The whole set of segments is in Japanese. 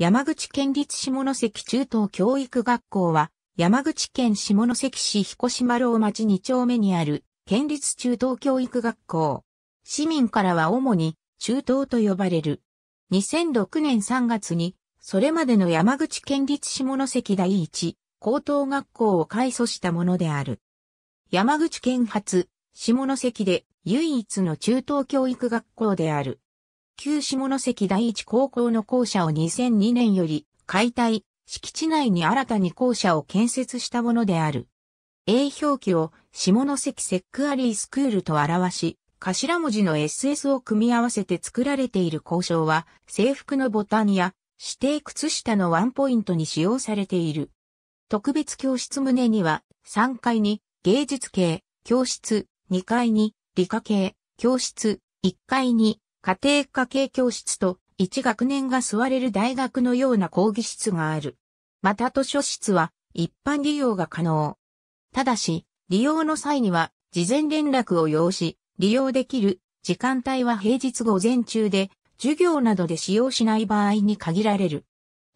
山口県立下関中等教育学校は、山口県下関市彦島老町2丁目にある県立中等教育学校。市民からは主に中等と呼ばれる。2006年3月に、それまでの山口県立下関第一高等学校を改祖したものである。山口県発、下関で唯一の中等教育学校である。旧下関第一高校の校舎を2002年より解体、敷地内に新たに校舎を建設したものである。A 表記を下関セックアリースクールと表し、頭文字の SS を組み合わせて作られている交渉は、制服のボタンや指定靴下のワンポイントに使用されている。特別教室棟には、3階に芸術系、教室、2階に理科系、教室、1階に家庭科系教室と一学年が座れる大学のような講義室がある。また図書室は一般利用が可能。ただし、利用の際には事前連絡を要し、利用できる時間帯は平日午前中で、授業などで使用しない場合に限られる。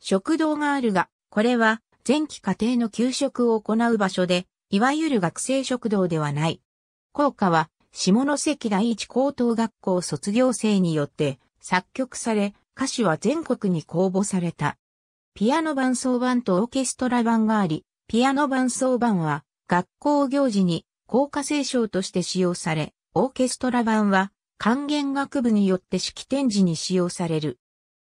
食堂があるが、これは前期家庭の給食を行う場所で、いわゆる学生食堂ではない。効果は下関第一高等学校卒業生によって作曲され、歌詞は全国に公募された。ピアノ伴奏版とオーケストラ版があり、ピアノ伴奏版は学校行事に校歌聖唱として使用され、オーケストラ版は管弦楽部によって式典時に使用される。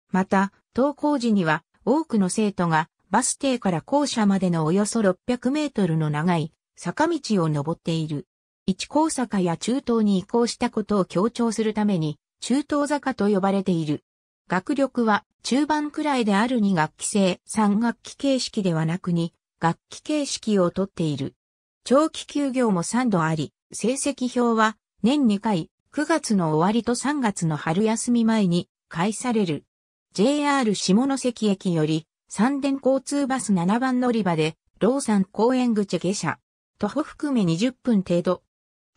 また、登校時には多くの生徒がバス停から校舎までのおよそ600メートルの長い坂道を登っている。一高坂や中東に移行したことを強調するために、中東坂と呼ばれている。学力は中盤くらいである2学期制、3学期形式ではなくに、学期形式をとっている。長期休業も3度あり、成績表は年2回、9月の終わりと3月の春休み前に開される。JR 下関駅より三電交通バス7番乗り場で、ローサン公園口下車。徒歩含め20分程度、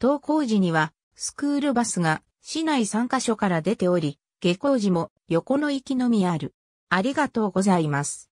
登校時には、スクールバスが市内3カ所から出ており、下校時も横の行きのみある。ありがとうございます。